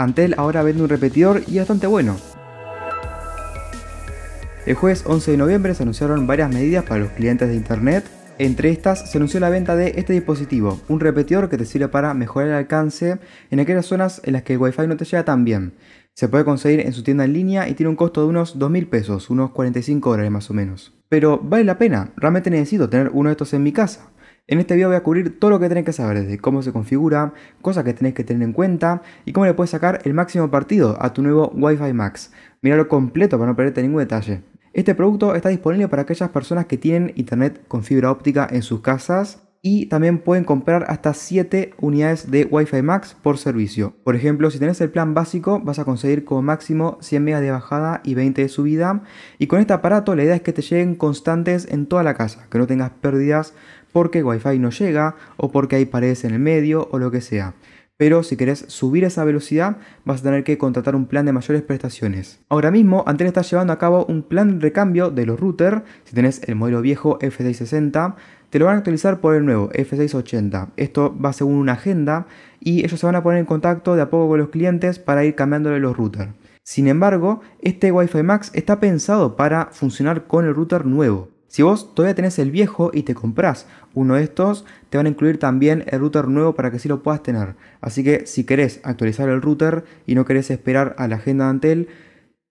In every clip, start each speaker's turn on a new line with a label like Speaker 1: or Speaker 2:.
Speaker 1: Antel ahora vende un repetidor y bastante bueno. El jueves 11 de noviembre se anunciaron varias medidas para los clientes de Internet. Entre estas se anunció la venta de este dispositivo, un repetidor que te sirve para mejorar el alcance en aquellas zonas en las que el wifi no te llega tan bien. Se puede conseguir en su tienda en línea y tiene un costo de unos 2.000 pesos, unos 45 dólares más o menos. Pero vale la pena, realmente necesito tener uno de estos en mi casa. En este video voy a cubrir todo lo que tenés que saber desde cómo se configura, cosas que tenés que tener en cuenta y cómo le puedes sacar el máximo partido a tu nuevo Wi-Fi Max. Míralo completo para no perderte ningún detalle. Este producto está disponible para aquellas personas que tienen internet con fibra óptica en sus casas y también pueden comprar hasta 7 unidades de Wi-Fi Max por servicio. Por ejemplo, si tenés el plan básico vas a conseguir como máximo 100 megas de bajada y 20 de subida y con este aparato la idea es que te lleguen constantes en toda la casa, que no tengas pérdidas porque Wi-Fi no llega o porque hay paredes en el medio o lo que sea. Pero si querés subir esa velocidad, vas a tener que contratar un plan de mayores prestaciones. Ahora mismo, Antel está llevando a cabo un plan de recambio de los routers. Si tenés el modelo viejo F660, te lo van a actualizar por el nuevo F680. Esto va según una agenda y ellos se van a poner en contacto de a poco con los clientes para ir cambiándole los routers. Sin embargo, este Wi-Fi Max está pensado para funcionar con el router nuevo. Si vos todavía tenés el viejo y te compras uno de estos, te van a incluir también el router nuevo para que sí lo puedas tener. Así que si querés actualizar el router y no querés esperar a la agenda de Antel,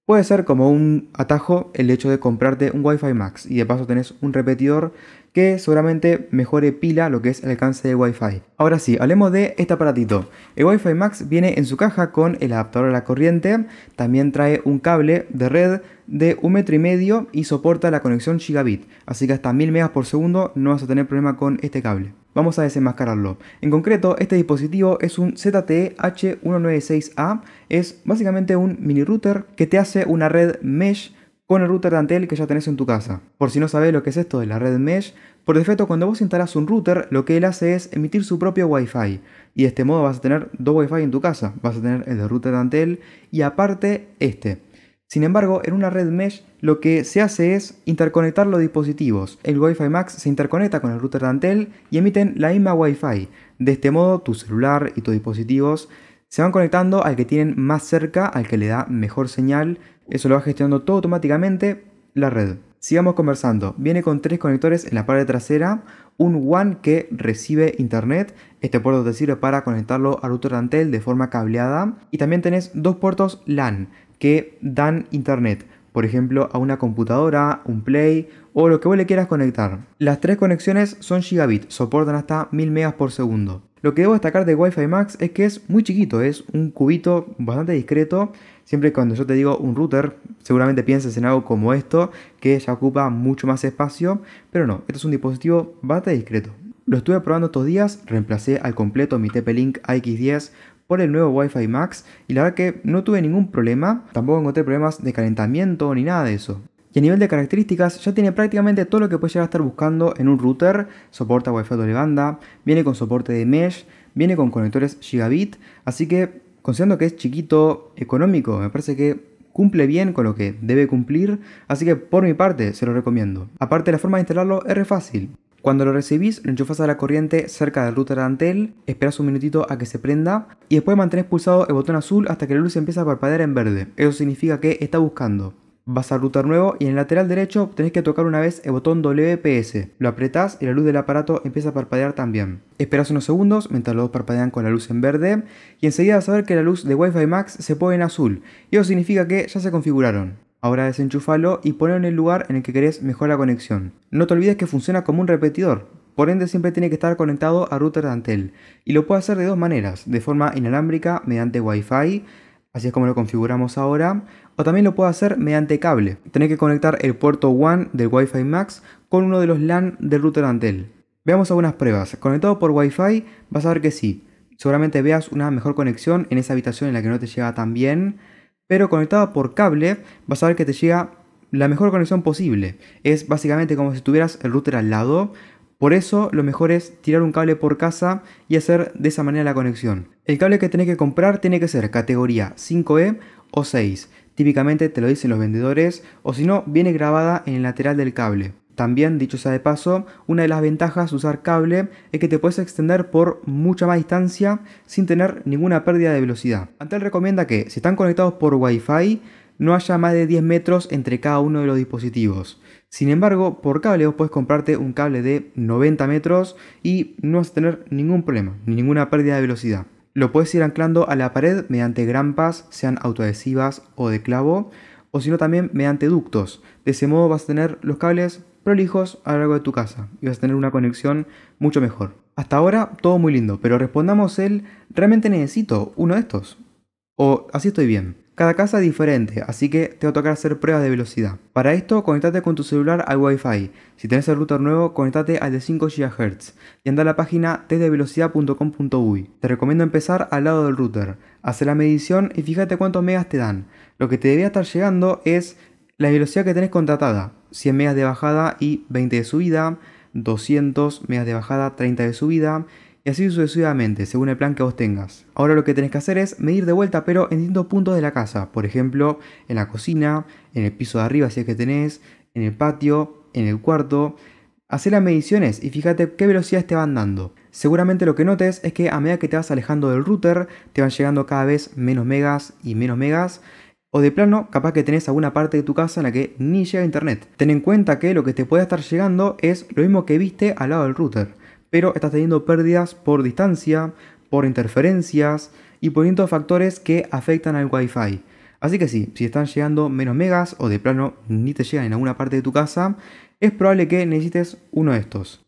Speaker 1: puede ser como un atajo el hecho de comprarte un Wi-Fi Max y de paso tenés un repetidor que seguramente mejore pila lo que es el alcance de Wi-Fi. Ahora sí, hablemos de este aparatito. El Wi-Fi Max viene en su caja con el adaptador a la corriente, también trae un cable de red de un metro y medio y soporta la conexión gigabit, así que hasta 1000 megas por segundo no vas a tener problema con este cable. Vamos a desenmascararlo. En concreto, este dispositivo es un ZTE H196A, es básicamente un mini router que te hace una red mesh con el router de Antel que ya tenés en tu casa. Por si no sabes lo que es esto de la red mesh, por defecto cuando vos instalás un router, lo que él hace es emitir su propio Wi-Fi. Y de este modo vas a tener dos Wi-Fi en tu casa. Vas a tener el de router de Antel y aparte este. Sin embargo, en una red mesh lo que se hace es interconectar los dispositivos. El Wi-Fi Max se interconecta con el router de Antel y emiten la misma Wi-Fi. De este modo, tu celular y tus dispositivos se van conectando al que tienen más cerca, al que le da mejor señal. Eso lo va gestionando todo automáticamente la red. Sigamos conversando. Viene con tres conectores en la parte trasera, un WAN que recibe internet. Este puerto te sirve para conectarlo al router Antel de forma cableada. Y también tenés dos puertos LAN que dan internet. Por ejemplo, a una computadora, un Play o lo que vos le quieras conectar. Las tres conexiones son gigabit, soportan hasta 1000 megas por segundo. Lo que debo destacar de Wi-Fi Max es que es muy chiquito, es un cubito bastante discreto. Siempre cuando yo te digo un router, seguramente piensas en algo como esto, que ya ocupa mucho más espacio, pero no, este es un dispositivo bastante discreto. Lo estuve probando estos días, reemplacé al completo mi TP-Link AX10 por el nuevo Wi-Fi Max y la verdad que no tuve ningún problema, tampoco encontré problemas de calentamiento ni nada de eso. En nivel de características ya tiene prácticamente todo lo que puedes llegar a estar buscando en un router, soporta Wi-Fi doble banda, viene con soporte de mesh, viene con conectores gigabit, así que considerando que es chiquito, económico, me parece que cumple bien con lo que debe cumplir, así que por mi parte se lo recomiendo. Aparte la forma de instalarlo es re fácil. Cuando lo recibís, lo enchufás a la corriente cerca del router de Antel, esperas un minutito a que se prenda y después mantenés pulsado el botón azul hasta que la luz empieza a parpadear en verde. Eso significa que está buscando. Vas a Router nuevo y en el lateral derecho tenés que tocar una vez el botón WPS. Lo apretás y la luz del aparato empieza a parpadear también. Esperás unos segundos mientras los dos parpadean con la luz en verde y enseguida vas a ver que la luz de Wi-Fi Max se pone en azul y eso significa que ya se configuraron. Ahora desenchufalo y ponelo en el lugar en el que querés mejor la conexión. No te olvides que funciona como un repetidor, por ende siempre tiene que estar conectado a router de Antel y lo puede hacer de dos maneras, de forma inalámbrica mediante Wi-Fi Así es como lo configuramos ahora. O también lo puedo hacer mediante cable. Tenés que conectar el puerto WAN del Wi-Fi Max con uno de los LAN del router Antel. Veamos algunas pruebas. Conectado por Wi-Fi vas a ver que sí. Seguramente veas una mejor conexión en esa habitación en la que no te llega tan bien. Pero conectado por cable vas a ver que te llega la mejor conexión posible. Es básicamente como si tuvieras el router al lado. Por eso lo mejor es tirar un cable por casa y hacer de esa manera la conexión. El cable que tenés que comprar tiene que ser categoría 5E o 6. Típicamente te lo dicen los vendedores o si no, viene grabada en el lateral del cable. También, dicho sea de paso, una de las ventajas de usar cable es que te puedes extender por mucha más distancia sin tener ninguna pérdida de velocidad. Antel recomienda que, si están conectados por Wi-Fi, no haya más de 10 metros entre cada uno de los dispositivos. Sin embargo, por cable vos puedes comprarte un cable de 90 metros y no vas a tener ningún problema, ni ninguna pérdida de velocidad. Lo puedes ir anclando a la pared mediante grampas, sean autoadhesivas o de clavo, o si no también mediante ductos. De ese modo vas a tener los cables prolijos a lo largo de tu casa y vas a tener una conexión mucho mejor. Hasta ahora todo muy lindo, pero respondamos el ¿realmente necesito uno de estos? ¿O así estoy bien? Cada casa es diferente, así que te va a tocar hacer pruebas de velocidad. Para esto, conectate con tu celular al Wi-Fi. Si tenés el router nuevo, conectate al de 5 GHz y anda a la página testdevelocidad.com.uy. Te recomiendo empezar al lado del router. Haz la medición y fíjate cuántos megas te dan. Lo que te debería estar llegando es la velocidad que tenés contratada. 100 megas de bajada y 20 de subida, 200 megas de bajada, 30 de subida y así sucesivamente, según el plan que vos tengas. Ahora lo que tenés que hacer es medir de vuelta, pero en distintos puntos de la casa. Por ejemplo, en la cocina, en el piso de arriba si es que tenés, en el patio, en el cuarto. Hacé las mediciones y fíjate qué velocidad te van dando. Seguramente lo que notes es que a medida que te vas alejando del router, te van llegando cada vez menos megas y menos megas. O de plano, capaz que tenés alguna parte de tu casa en la que ni llega internet. Ten en cuenta que lo que te puede estar llegando es lo mismo que viste al lado del router pero estás teniendo pérdidas por distancia, por interferencias y por distintos factores que afectan al Wi-Fi. Así que sí, si están llegando menos megas o de plano ni te llegan en alguna parte de tu casa, es probable que necesites uno de estos.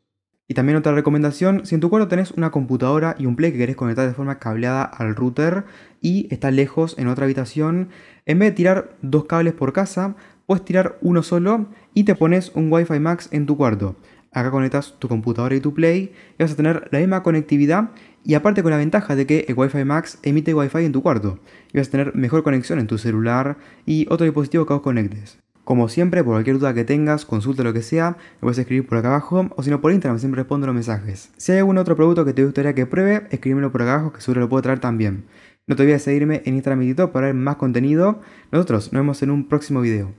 Speaker 1: Y también otra recomendación, si en tu cuarto tenés una computadora y un play que querés conectar de forma cableada al router y está lejos en otra habitación, en vez de tirar dos cables por casa, puedes tirar uno solo y te pones un Wi-Fi Max en tu cuarto. Acá conectas tu computadora y tu Play y vas a tener la misma conectividad y aparte con la ventaja de que el Wi-Fi Max emite wifi en tu cuarto y vas a tener mejor conexión en tu celular y otro dispositivo que os conectes. Como siempre, por cualquier duda que tengas, consulta lo que sea, me puedes escribir por acá abajo o si no por Instagram siempre respondo los mensajes. Si hay algún otro producto que te gustaría que pruebe, escríbemelo por acá abajo que seguro lo puedo traer también. No te olvides de seguirme en Instagram y TikTok para ver más contenido. Nosotros nos vemos en un próximo video.